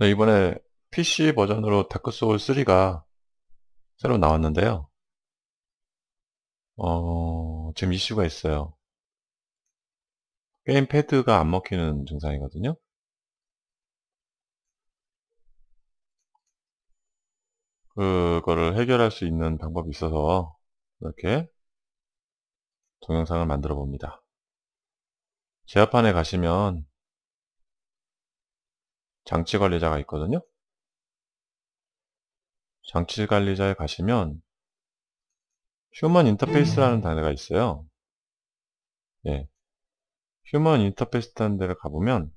네, 이번에 PC 버전으로 다크소울3가 새로 나왔는데요. 어, 지금 이슈가 있어요. 게임 패드가 안 먹히는 증상이거든요. 그거를 해결할 수 있는 방법이 있어서 이렇게 동영상을 만들어 봅니다. 제화판에 가시면 장치 관리자가 있거든요. 장치 관리자에 가시면 휴먼 인터페이스라는 단어가 있어요. 예. 휴먼 인터페이스라는 데를 가보면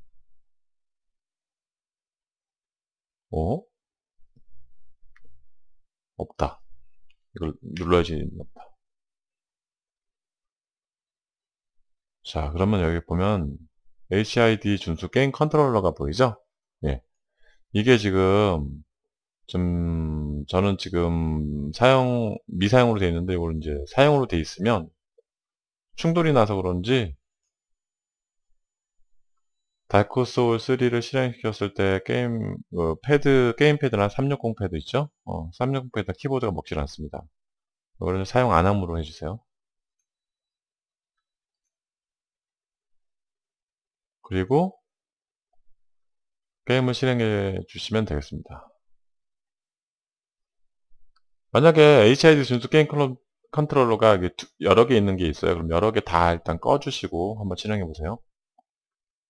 오? 어? 없다. 이걸 눌러야지 없다. 자, 그러면 여기 보면 HID 준수 게임 컨트롤러가 보이죠? 예. 이게 지금 좀 저는 지금 사용 미사용으로 되어 있는데 이걸 이제 사용으로 되어 있으면 충돌이 나서 그런지 다크 소울 3를 실행시켰을 때 게임 어, 패드 게임 패드나 360 패드 있죠? 어, 360 패드 키보드가 먹질 않습니다. 이거는 사용 안 함으로 해주세요. 그리고 게임을 실행해 주시면 되겠습니다. 만약에 HID 준수 게임 컨트롤러가 여러 개 있는 게 있어요. 그럼 여러 개 다 일단 꺼주시고 한번 실행해 보세요.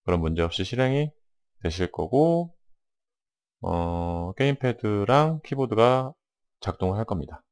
그럼 문제없이 실행이 되실 거고 어, 게임패드랑 키보드가 작동을 할 겁니다.